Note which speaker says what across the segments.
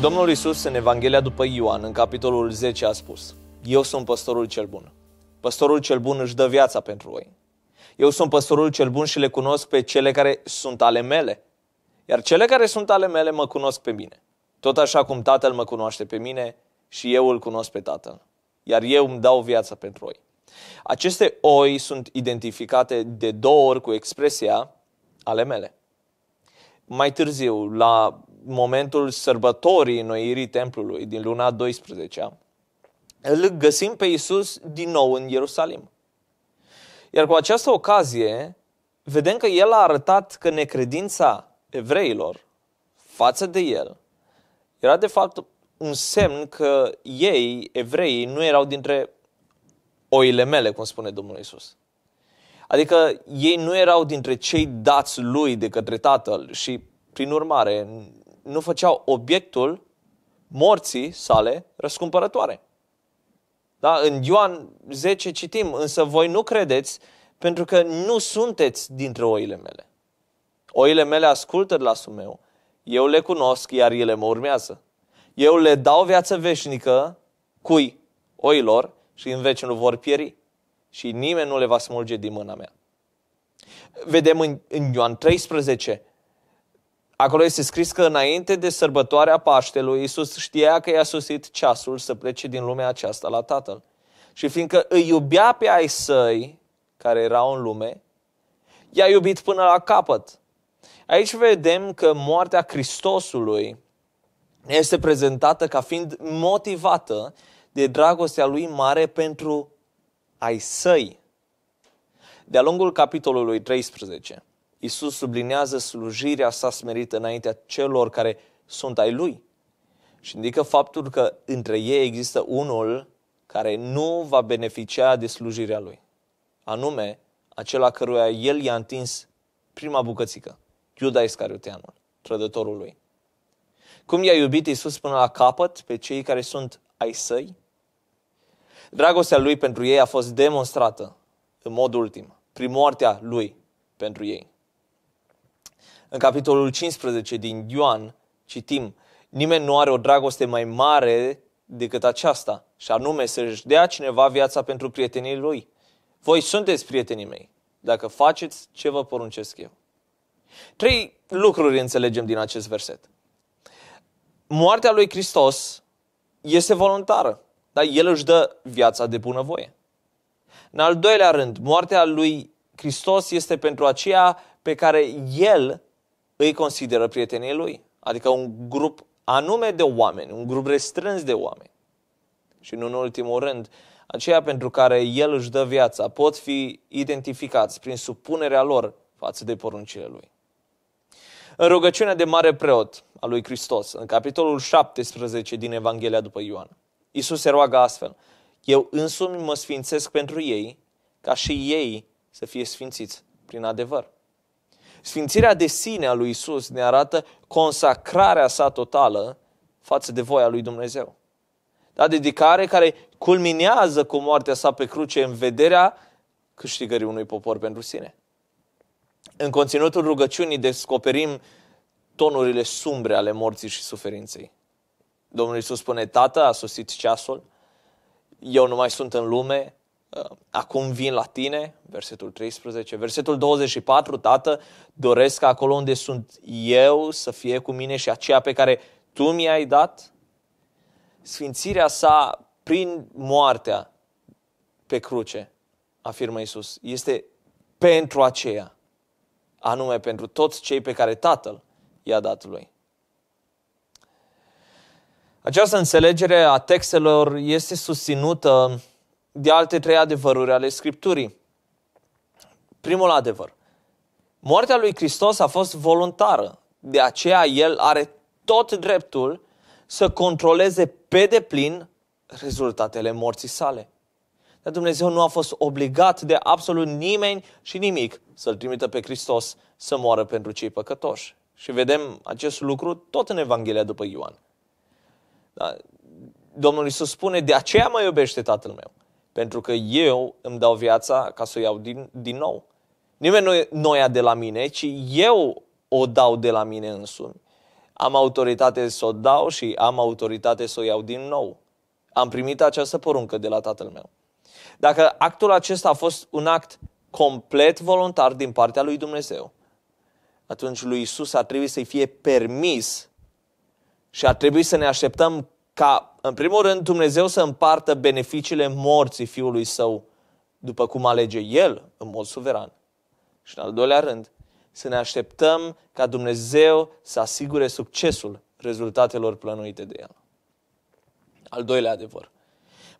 Speaker 1: Domnul Isus în Evanghelia după Ioan, în capitolul 10, a spus Eu sunt păstorul cel bun. Păstorul cel bun își dă viața pentru voi. Eu sunt păstorul cel bun și le cunosc pe cele care sunt ale mele. Iar cele care sunt ale mele mă cunosc pe mine. Tot așa cum tatăl mă cunoaște pe mine și eu îl cunosc pe tatăl. Iar eu îmi dau viața pentru oi. Aceste oi sunt identificate de două ori cu expresia ale mele. Mai târziu, la momentul sărbătorii înnoirii templului din luna 12 îl găsim pe Isus din nou în Ierusalim. Iar cu această ocazie, vedem că el a arătat că necredința evreilor față de el era de fapt un semn că ei, evreii, nu erau dintre oile mele, cum spune Domnul Isus. Adică ei nu erau dintre cei dați lui de către Tatăl și, prin urmare, nu făceau obiectul morții sale răscumpărătoare. Da? În Ioan 10 citim, însă voi nu credeți pentru că nu sunteți dintre oile mele. Oile mele ascultă glasul meu, eu le cunosc, iar ele mă urmează. Eu le dau viață veșnică, cui? Oilor, și în veci nu vor pieri și nimeni nu le va smulge din mâna mea. Vedem în, în Ioan 13 Acolo este scris că înainte de sărbătoarea Paștelui, Iisus știa că i-a susit ceasul să plece din lumea aceasta la Tatăl. Și fiindcă îi iubea pe ai săi, care erau în lume, i-a iubit până la capăt. Aici vedem că moartea Hristosului este prezentată ca fiind motivată de dragostea lui mare pentru ai săi. De-a lungul capitolului 13, Iisus sublinează slujirea sa smerită înaintea celor care sunt ai lui și indică faptul că între ei există unul care nu va beneficia de slujirea lui, anume acela căruia el i-a întins prima bucățică, Iuda Iscarioteanul, trădătorul lui. Cum i-a iubit Iisus până la capăt pe cei care sunt ai săi? Dragostea lui pentru ei a fost demonstrată în mod ultim, prin moartea lui pentru ei. În capitolul 15 din Ioan citim, nimeni nu are o dragoste mai mare decât aceasta, și anume să-și dea cineva viața pentru prietenii lui. Voi sunteți prietenii mei, dacă faceți ce vă poruncesc eu. Trei lucruri înțelegem din acest verset. Moartea lui Hristos este voluntară, dar El își dă viața de bunăvoie. În al doilea rând, moartea lui Hristos este pentru aceea pe care El îi consideră prietenii lui, adică un grup anume de oameni, un grup restrâns de oameni. Și nu în ultimul rând, aceia pentru care el își dă viața pot fi identificați prin supunerea lor față de poruncile lui. În rugăciunea de mare preot a lui Hristos, în capitolul 17 din Evanghelia după Ioan, Iisus se roagă astfel, Eu însumi mă sfințesc pentru ei, ca și ei să fie sfințiți prin adevăr. Sfințirea de sine a lui Isus ne arată consacrarea sa totală față de voia lui Dumnezeu. Da, dedicare care culminează cu moartea sa pe cruce în vederea câștigării unui popor pentru sine. În conținutul rugăciunii descoperim tonurile sumbre ale morții și suferinței. Domnul Iisus spune, Tată, a sosit ceasul, eu nu mai sunt în lume, acum vin la tine, versetul 13, versetul 24, Tată, doresc ca acolo unde sunt eu să fie cu mine și aceea pe care tu mi-ai dat, sfințirea sa prin moartea pe cruce, afirmă Iisus, este pentru aceea, anume pentru toți cei pe care Tatăl i-a dat lui. Această înțelegere a textelor este susținută de alte trei adevăruri ale Scripturii. Primul adevăr. Moartea lui Hristos a fost voluntară. De aceea el are tot dreptul să controleze pe deplin rezultatele morții sale. Dar Dumnezeu nu a fost obligat de absolut nimeni și nimic să-L trimită pe Hristos să moară pentru cei păcătoși. Și vedem acest lucru tot în Evanghelia după Ioan. Da? Domnul Iisus spune, de aceea mă iubește Tatăl meu, pentru că eu îmi dau viața ca să o iau din, din nou. Nimeni nu, nu ia de la mine, ci eu o dau de la mine însumi. Am autoritate să o dau și am autoritate să o iau din nou. Am primit această poruncă de la tatăl meu. Dacă actul acesta a fost un act complet voluntar din partea lui Dumnezeu, atunci lui Isus ar trebui să-i fie permis și ar trebui să ne așteptăm ca în primul rând, Dumnezeu să împartă beneficiile morții fiului său, după cum alege el, în mod suveran. Și în al doilea rând, să ne așteptăm ca Dumnezeu să asigure succesul rezultatelor plănuite de el. Al doilea adevăr.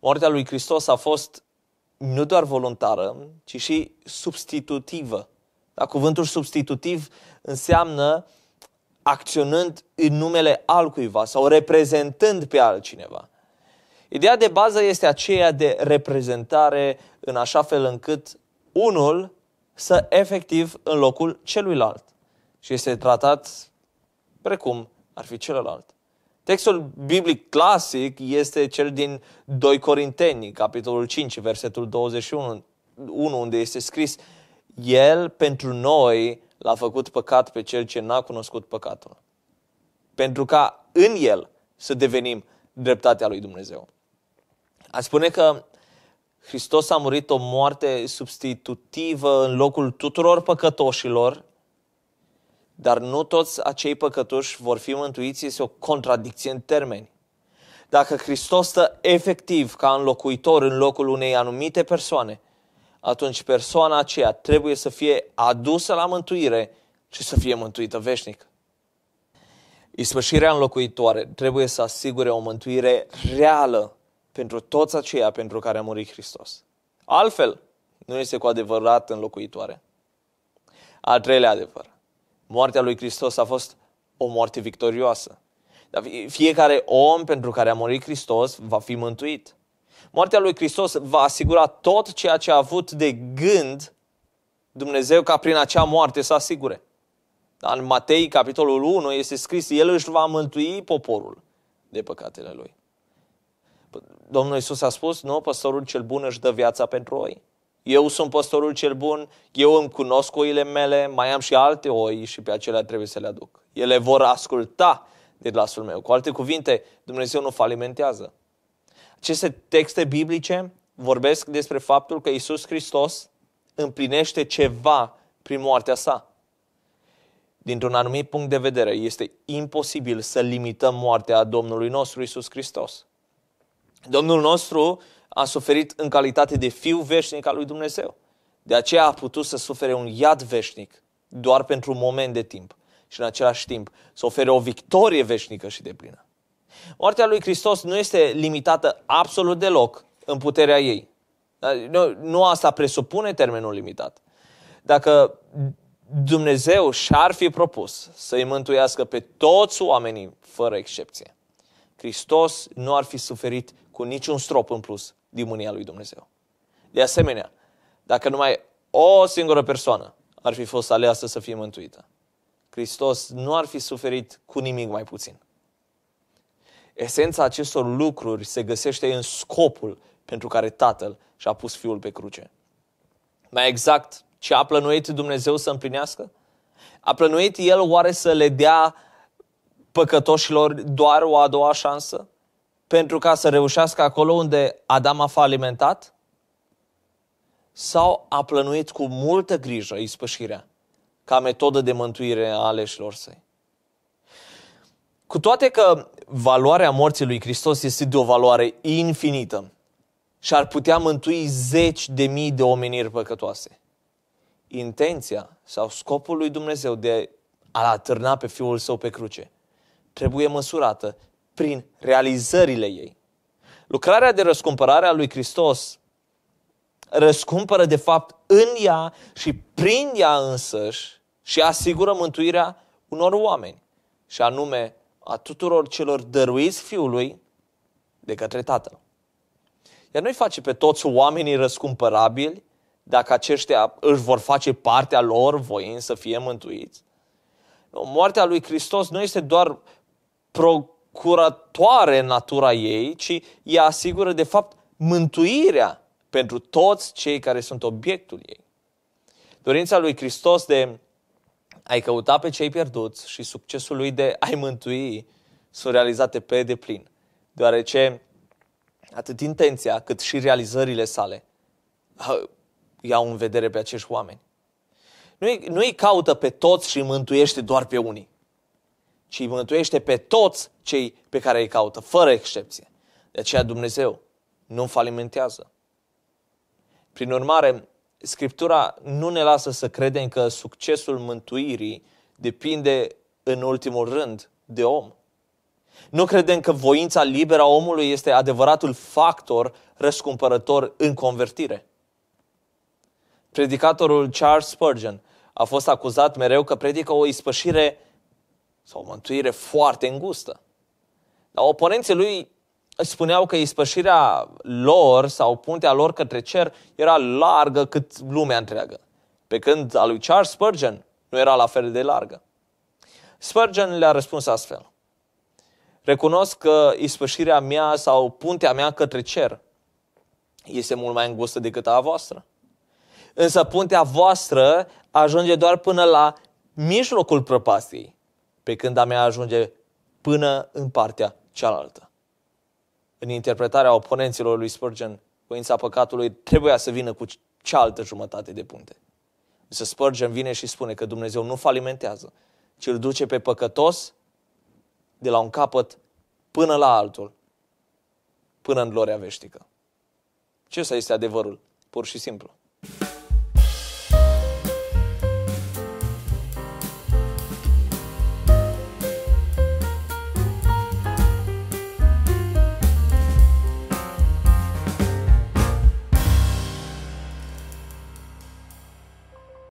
Speaker 1: Moartea lui Hristos a fost nu doar voluntară, ci și substitutivă. Dar cuvântul substitutiv înseamnă acționând în numele altcuiva sau reprezentând pe altcineva. Ideea de bază este aceea de reprezentare în așa fel încât unul să efectiv în locul celuilalt și este tratat precum ar fi celălalt. Textul biblic clasic este cel din 2 Corinteni, capitolul 5, versetul 21, unde este scris El pentru noi l-a făcut păcat pe cel ce n-a cunoscut păcatul. Pentru ca în el să devenim dreptatea lui Dumnezeu. A spune că Hristos a murit o moarte substitutivă în locul tuturor păcătoșilor, dar nu toți acei păcătoși vor fi mântuiți, este o contradicție în termeni. Dacă Hristos stă efectiv ca înlocuitor în locul unei anumite persoane, atunci persoana aceea trebuie să fie adusă la mântuire și să fie mântuită veșnic. Ispășirea înlocuitoare trebuie să asigure o mântuire reală pentru toți aceia pentru care a murit Hristos. Altfel, nu este cu adevărat înlocuitoare. Al treilea adevăr, moartea lui Hristos a fost o moarte victorioasă. Dar fiecare om pentru care a murit Hristos va fi mântuit. Moartea lui Hristos va asigura tot ceea ce a avut de gând Dumnezeu ca prin acea moarte să asigure. Da, în Matei, capitolul 1, este scris, El își va mântui poporul de păcatele lui. Domnul Iisus a spus, nu, păstorul cel bun își dă viața pentru oi. Eu sunt păstorul cel bun, eu îmi cunosc oile mele, mai am și alte oi și pe acelea trebuie să le aduc. Ele vor asculta de glasul meu. Cu alte cuvinte, Dumnezeu nu falimentează. Aceste texte biblice vorbesc despre faptul că Isus Hristos împlinește ceva prin moartea sa. Dintr-un anumit punct de vedere, este imposibil să limităm moartea Domnului nostru Isus Hristos. Domnul nostru a suferit în calitate de fiu veșnic al lui Dumnezeu. De aceea a putut să sufere un iad veșnic doar pentru un moment de timp și în același timp să ofere o victorie veșnică și deplină. Moartea lui Hristos nu este limitată absolut deloc în puterea ei. Nu, nu asta presupune termenul limitat. Dacă Dumnezeu și-ar fi propus să-i mântuiască pe toți oamenii, fără excepție, Hristos nu ar fi suferit cu niciun strop în plus din mânia lui Dumnezeu. De asemenea, dacă numai o singură persoană ar fi fost aleasă să fie mântuită, Hristos nu ar fi suferit cu nimic mai puțin. Esența acestor lucruri se găsește în scopul pentru care Tatăl și-a pus Fiul pe cruce. Mai exact, ce a plănuit Dumnezeu să împlinească? A plănuit El oare să le dea păcătoșilor doar o a doua șansă? Pentru ca să reușească acolo unde Adam a fost alimentat, Sau a plănuit cu multă grijă ispășirea ca metodă de mântuire a aleșilor săi? Cu toate că valoarea morții lui Hristos este de o valoare infinită și ar putea mântui zeci de mii de omeniri păcătoase, intenția sau scopul lui Dumnezeu de a atârna pe Fiul Său pe cruce trebuie măsurată prin realizările ei. Lucrarea de răscumpărare a lui Hristos răscumpără de fapt în ea și prin ea însăși și asigură mântuirea unor oameni, și anume a tuturor celor dăruiți Fiului de către Tatăl. Iar noi face pe toți oamenii răscumpărabili dacă aceștia își vor face partea lor voin să fie mântuiți. Moartea lui Hristos nu este doar procuratoare în natura ei, ci ea asigură de fapt mântuirea pentru toți cei care sunt obiectul ei. Dorința lui Hristos de ai căuta pe cei pierduți și succesul lui de a-i a-i mântui sunt realizate pe deplin, deoarece atât intenția cât și realizările sale iau în vedere pe acești oameni. Nu îi, nu îi caută pe toți și îi mântuiește doar pe unii, ci îi mântuiește pe toți cei pe care îi caută, fără excepție. De aceea Dumnezeu nu falimentează. Prin urmare, Scriptura nu ne lasă să credem că succesul mântuirii depinde în ultimul rând de om. Nu credem că voința liberă a omului este adevăratul factor răscumpărător în convertire. Predicatorul Charles Spurgeon a fost acuzat mereu că predică o ispășire sau o mântuire foarte îngustă. Dar oponenții lui spuneau că ispășirea lor sau puntea lor către cer era largă cât lumea întreagă, pe când a lui Charles Spurgeon nu era la fel de largă. Spurgeon le-a răspuns astfel. Recunosc că ispășirea mea sau puntea mea către cer este mult mai îngustă decât a voastră. Însă puntea voastră ajunge doar până la mijlocul prăpastiei, pe când a mea ajunge până în partea cealaltă în interpretarea oponenților lui Spurgeon, voința păcatului trebuia să vină cu cealaltă jumătate de puncte. Să Spurgeon vine și spune că Dumnezeu nu falimentează, ci îl duce pe păcătos de la un capăt până la altul, până în gloria veșnică. Ce să este adevărul, pur și simplu.